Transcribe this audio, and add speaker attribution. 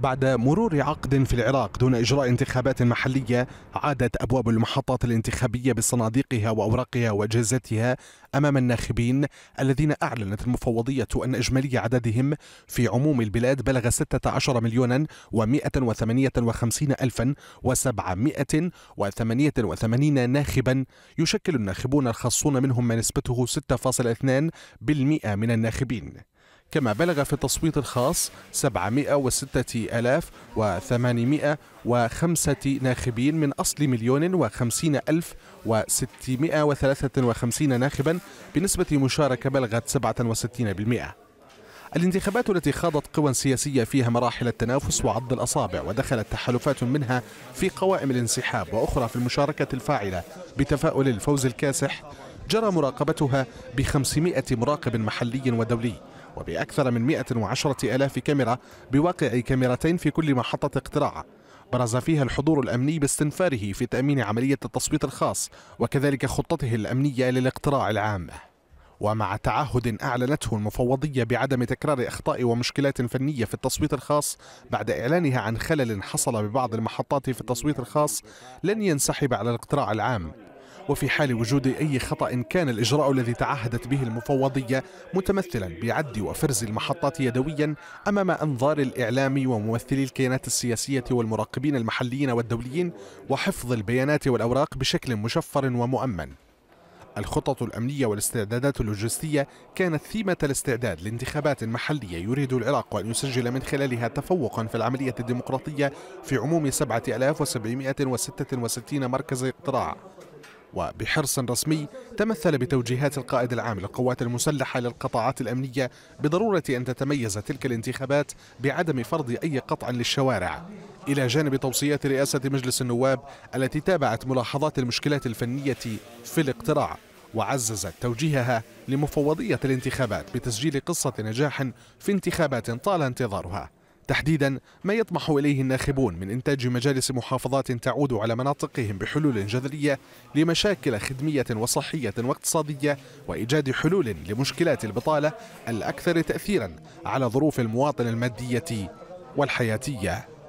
Speaker 1: بعد مرور عقد في العراق دون إجراء انتخابات محلية عادت أبواب المحطات الانتخابية بصناديقها وأوراقها وأجهزتها أمام الناخبين الذين أعلنت المفوضية أن إجمالي عددهم في عموم البلاد بلغ 16 مليونا و158 ألفا و788 ناخبا يشكل الناخبون الخاصون منهم ما نسبته 6.2% من الناخبين كما بلغ في التصويت الخاص 706805 ناخبين من أصل مليون وخمسين ألف وستمائة وثلاثة وخمسين ناخبا بنسبة مشاركة بلغت 67% الانتخابات التي خاضت قوى سياسية فيها مراحل التنافس وعض الأصابع ودخلت تحالفات منها في قوائم الانسحاب وأخرى في المشاركة الفاعلة بتفاؤل الفوز الكاسح جرى مراقبتها ب 500 مراقب محلي ودولي وبأكثر من 110 ألاف كاميرا بواقع كاميرتين في كل محطة اقتراع برز فيها الحضور الأمني باستنفاره في تأمين عملية التصويت الخاص وكذلك خطته الأمنية للاقتراع العام ومع تعهد أعلنته المفوضية بعدم تكرار أخطاء ومشكلات فنية في التصويت الخاص بعد إعلانها عن خلل حصل ببعض المحطات في التصويت الخاص لن ينسحب على الاقتراع العام وفي حال وجود أي خطأ كان الإجراء الذي تعهدت به المفوضية متمثلا بعد وفرز المحطات يدويا أمام أنظار الإعلام وممثلي الكيانات السياسية والمراقبين المحليين والدوليين وحفظ البيانات والأوراق بشكل مشفر ومؤمن الخطط الأمنية والاستعدادات اللوجستية كانت ثيمة الاستعداد لانتخابات محلية يريد العراق أن يسجل من خلالها تفوقا في العملية الديمقراطية في عموم 7766 مركز اقتراع وبحرص رسمي تمثل بتوجيهات القائد العام للقوات المسلحة للقطاعات الأمنية بضرورة أن تتميز تلك الانتخابات بعدم فرض أي قطع للشوارع إلى جانب توصيات رئاسة مجلس النواب التي تابعت ملاحظات المشكلات الفنية في الاقتراع وعززت توجيهها لمفوضية الانتخابات بتسجيل قصة نجاح في انتخابات طال انتظارها تحديدا ما يطمح إليه الناخبون من إنتاج مجالس محافظات تعود على مناطقهم بحلول جذرية لمشاكل خدمية وصحية واقتصادية وإيجاد حلول لمشكلات البطالة الأكثر تأثيرا على ظروف المواطن المادية والحياتية